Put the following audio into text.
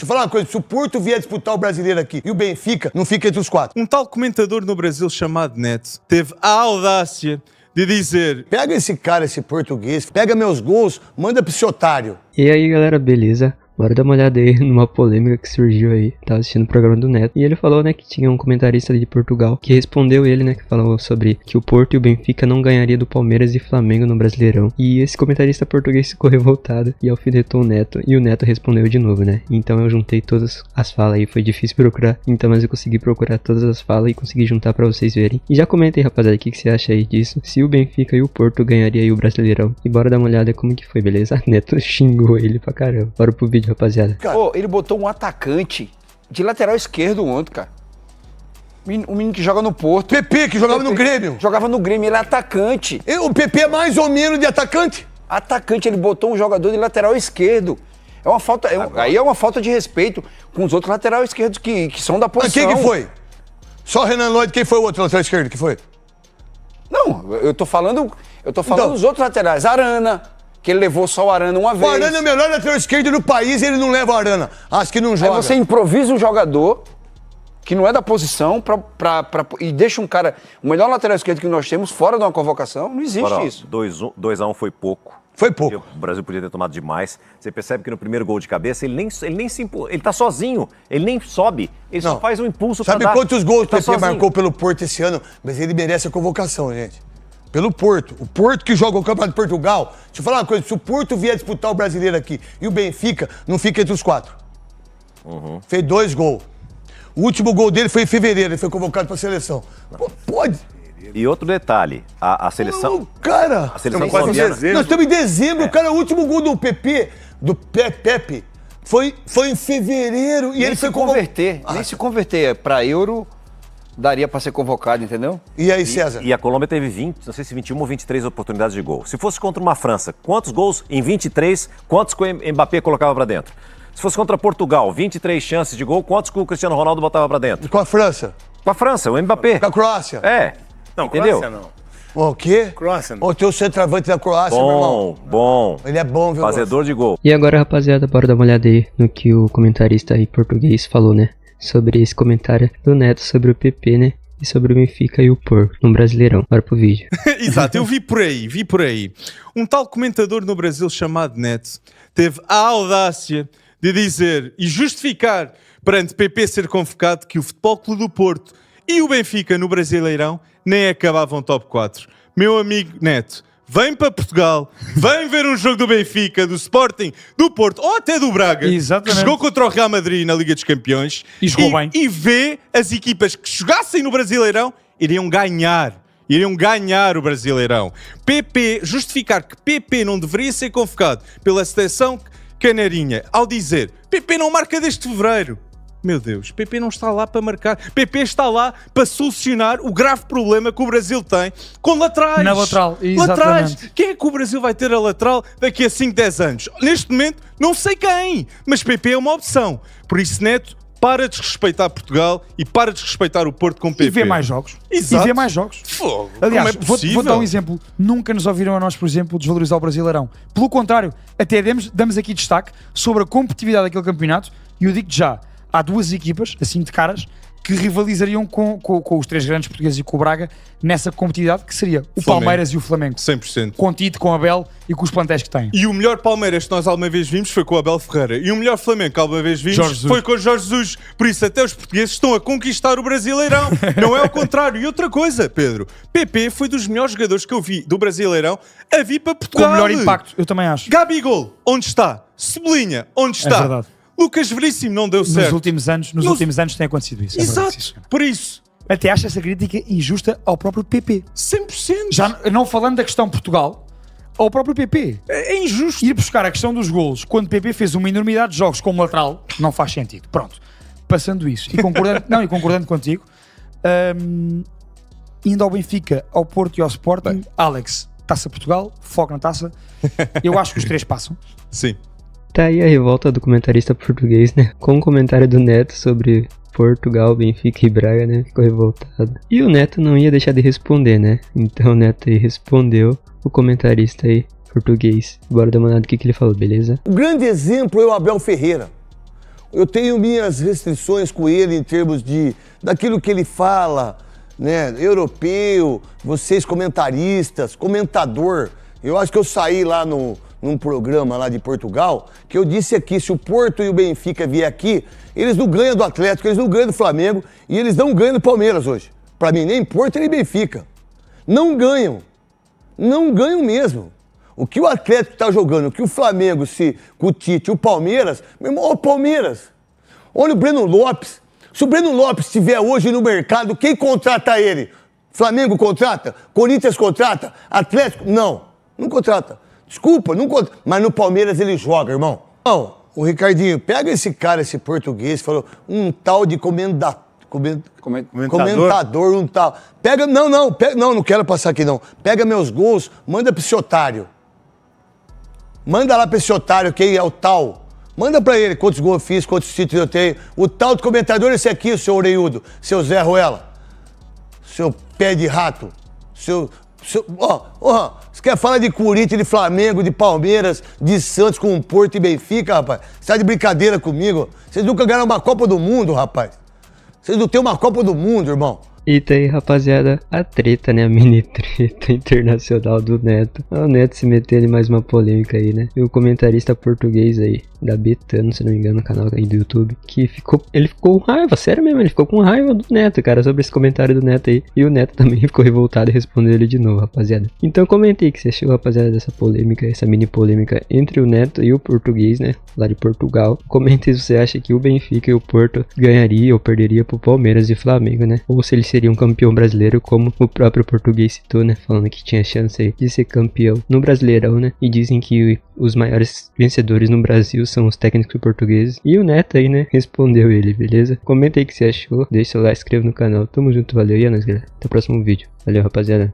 Deixa eu falar uma coisa: se o Porto vier disputar o brasileiro aqui e o Benfica, não fica entre os quatro. Um tal comentador no Brasil chamado Neto teve a audácia de dizer: Pega esse cara, esse português, pega meus gols, manda pro seu otário. E aí, galera, beleza? Bora dar uma olhada aí numa polêmica que surgiu aí. Tava assistindo o programa do Neto. E ele falou, né, que tinha um comentarista ali de Portugal que respondeu ele, né, que falou sobre que o Porto e o Benfica não ganharia do Palmeiras e Flamengo no Brasileirão. E esse comentarista português ficou revoltado e alfinetou o Neto. E o Neto respondeu de novo, né? Então eu juntei todas as falas aí. Foi difícil procurar. Então, mas eu consegui procurar todas as falas e consegui juntar para vocês verem. E já comentem, rapaziada, o que, que você acha aí disso? Se o Benfica e o Porto ganhariam aí o Brasileirão. E bora dar uma olhada como que foi, beleza? Neto xingou ele pra caramba. Bora pro vídeo rapaziada. Cara, ele botou um atacante de lateral esquerdo ontem, cara. O menino que joga no Porto. PP, que jogava Pepe. no Grêmio. Jogava no Grêmio, ele é atacante. E o PP é mais ou menos de atacante? Atacante, ele botou um jogador de lateral esquerdo. É uma falta. É um, aí é uma falta de respeito com os outros lateral esquerdos que, que são da posição. Mas quem que foi? Só Renan Lloyd, quem foi o outro lateral esquerdo que foi? Não, eu tô falando. Eu tô falando então, dos outros laterais. Arana que ele levou só o Arana uma vez. O Arana é o melhor lateral esquerdo do país e ele não leva o Arana. Acho que não joga. Aí você improvisa um jogador que não é da posição pra, pra, pra e deixa um cara... O melhor lateral esquerdo que nós temos fora de uma convocação, não existe Agora, isso. 2x1 um, foi pouco. Foi pouco. O Brasil podia ter tomado demais. Você percebe que no primeiro gol de cabeça ele nem, ele nem se impulsa. Ele tá sozinho. Ele nem sobe. Ele não. só faz um impulso Sabe pra quantos gols tá o tá PP sozinho. marcou pelo Porto esse ano? Mas ele merece a convocação, gente. Pelo Porto. O Porto que joga o Campeonato de Portugal. Deixa eu falar uma coisa: se o Porto vier disputar o brasileiro aqui e o Benfica, não fica entre os quatro. Uhum. Fez dois gols. O último gol dele foi em fevereiro, ele foi convocado para a seleção. Pô, pode. E outro detalhe, a, a seleção. cara! A seleção colombiana. Nós estamos em dezembro, é. cara. O último gol do PP, do Pepe, foi, foi em fevereiro e nem ele se foi converter. Nem ah. se converter é para euro daria para ser convocado, entendeu? E aí, César? E, e, a Colômbia teve 20, não sei se 21 ou 23 oportunidades de gol. Se fosse contra uma França, quantos gols em 23, quantos que o Mbappé colocava para dentro? Se fosse contra Portugal, 23 chances de gol, quantos que o Cristiano Ronaldo botava para dentro? e Com a França? Com a França, o Mbappé. Com a Croácia? É. Não, entendeu? Croácia não. O quê? Croácia. O teu centroavante da Croácia, bom, meu irmão. Bom, Ele é bom, viu? Fazedor de gol. E agora, rapaziada, bora dar uma olhada aí no que o comentarista aí português falou, né? sobre esse comentário do Neto sobre o PP, né? E sobre o Benfica e o Porco no Brasileirão. Bora pro vídeo. Exato, eu vi por aí, vi por aí. Um tal comentador no Brasil chamado Neto teve a audácia de dizer e justificar perante PP ser convocado que o Futebol Clube do Porto e o Benfica no Brasileirão nem acabavam top 4. Meu amigo Neto, vem para Portugal, vem ver um jogo do Benfica, do Sporting, do Porto ou até do Braga, Exatamente. que jogou contra o Real Madrid na Liga dos Campeões e, jogou e, bem. e vê as equipas que jogassem no Brasileirão iriam ganhar. Iriam ganhar o Brasileirão. PP, justificar que PP não deveria ser convocado pela seleção canarinha ao dizer PP não marca desde fevereiro. Meu Deus, PP não está lá para marcar. PP está lá para solucionar o grave problema que o Brasil tem com laterais. Na lateral, exatamente. Laterais. Quem é que o Brasil vai ter a lateral daqui a 5, 10 anos? Neste momento, não sei quem, mas PP é uma opção. Por isso, Neto, para desrespeitar Portugal e para desrespeitar o Porto com PP. E ver mais jogos. Exato. E ver mais jogos. Fogo, Aliás, é vou, vou, dar um exemplo. Nunca nos ouviram a nós, por exemplo, desvalorizar o Brasileirão. Pelo contrário, até demos, damos aqui destaque sobre a competitividade daquele campeonato e eu digo já há duas equipas, assim de caras, que rivalizariam com, com, com, os três grandes portugueses e com o Braga nessa competitividade, que seria o Flamengo. Palmeiras e o Flamengo. 100%. Com Tite, com Abel e com os plantéis que têm. E o melhor Palmeiras que nós alguma vez vimos foi com o Abel Ferreira. E o melhor Flamengo que alguma vez vimos foi com o Jorge Jesus. Por isso, até os portugueses estão a conquistar o Brasileirão. Não é o contrário. E outra coisa, Pedro. PP foi dos melhores jogadores que eu vi do Brasileirão a vir para Portugal. Com o melhor impacto, eu também acho. Gabigol, onde está? Cebolinha, onde é está? É verdade. Lucas Veríssimo não deu certo. Nos últimos anos, nos, nos... últimos anos tem acontecido isso. É Exato. É por isso, até acha essa crítica injusta ao próprio PP. 100%. Já não falando da questão Portugal, ao próprio PP. É, é injusto. Ir buscar a questão dos golos, quando o PP fez uma enormidade de jogos como lateral, não faz sentido. Pronto. Passando isso, e concordando, não, e concordando contigo, um, indo ao Benfica, ao Porto e ao Sporting, Bem. Alex, Taça Portugal, foco na Taça. Eu acho que os três passam. Sim tá aí a revolta do comentarista português, né? Com o comentário do Neto sobre Portugal, Benfica e Braga, né? Ficou revoltado. E o Neto não ia deixar de responder, né? Então o Neto aí respondeu o comentarista aí português. Bora dar uma olhada o que, que ele falou, beleza? O grande exemplo é o Abel Ferreira. Eu tenho minhas restrições com ele em termos de daquilo que ele fala, né? Europeu, vocês comentaristas, comentador. Eu acho que eu saí lá no num programa lá de Portugal, que eu disse aqui, se o Porto e o Benfica vier aqui, eles não ganham do Atlético, eles não ganham do Flamengo e eles não ganham do Palmeiras hoje. Para mim, nem Porto nem Benfica. Não ganham. Não ganham mesmo. O que o Atlético está jogando, o que o Flamengo se com o Tite, o Palmeiras, meu irmão, o Palmeiras. Olha o Breno Lopes. Se o Breno Lopes estiver hoje no mercado, quem contrata ele? Flamengo contrata? Corinthians contrata? Atlético? Não, não contrata. Desculpa, não conta. Mas no Palmeiras ele joga, irmão. Não, o Ricardinho, pega esse cara, esse português, falou, um tal de comendador. Comentador. comentador. um tal. Pega, não, não, pega, não, não quero passar aqui não. Pega meus gols, manda pro seu otário. Manda lá pro seu otário que é o tal. Manda pra ele quantos gols eu fiz, quantos títulos eu tenho. O tal do comentador, é esse aqui, o seu Oreiudo, seu Zé Ruela, seu pé de rato, seu Ó, oh, você quer falar de Corinthians, de Flamengo, de Palmeiras, de Santos com Porto e Benfica, rapaz? Você tá de brincadeira comigo? Vocês nunca ganharam uma Copa do Mundo, rapaz. Vocês não têm uma Copa do Mundo, irmão. E tá aí, rapaziada, a treta, né? A mini treta internacional do Neto. Ah, o Neto se metendo em mais uma polêmica aí, né? E o comentarista português aí, da Betano, se não me engano, canal aí do YouTube, que ficou. Ele ficou com raiva, sério mesmo, ele ficou com raiva do Neto, cara, sobre esse comentário do Neto aí. E o Neto também ficou revoltado e respondeu ele de novo, rapaziada. Então comente aí que você achou, rapaziada, dessa polêmica, essa mini polêmica entre o Neto e o português, né? Lá de Portugal. Comente se você acha que o Benfica e o Porto ganhariam ou perderiam pro Palmeiras e Flamengo, né? Ou se eles seria um campeão brasileiro, como o próprio português citou, né? Falando que tinha chance de ser campeão no Brasileirão, né? E dizem que os maiores vencedores no Brasil são os técnicos portugueses. E o Neto aí, né? Respondeu ele, beleza? Comenta aí o que você achou, deixa o like, inscreva no canal. Tamo junto, valeu e é nóis, galera. Até o próximo vídeo. Valeu, rapaziada.